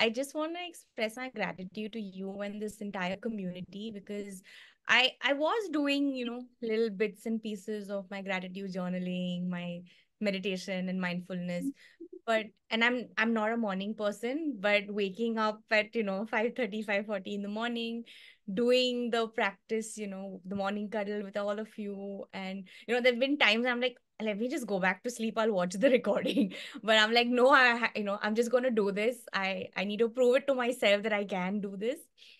I just want to express my gratitude to you and this entire community because I I was doing, you know, little bits and pieces of my gratitude journaling, my meditation and mindfulness but and i'm i'm not a morning person but waking up at you know 5 30 5 40 in the morning doing the practice you know the morning cuddle with all of you and you know there have been times i'm like let me just go back to sleep i'll watch the recording but i'm like no i you know i'm just going to do this i i need to prove it to myself that i can do this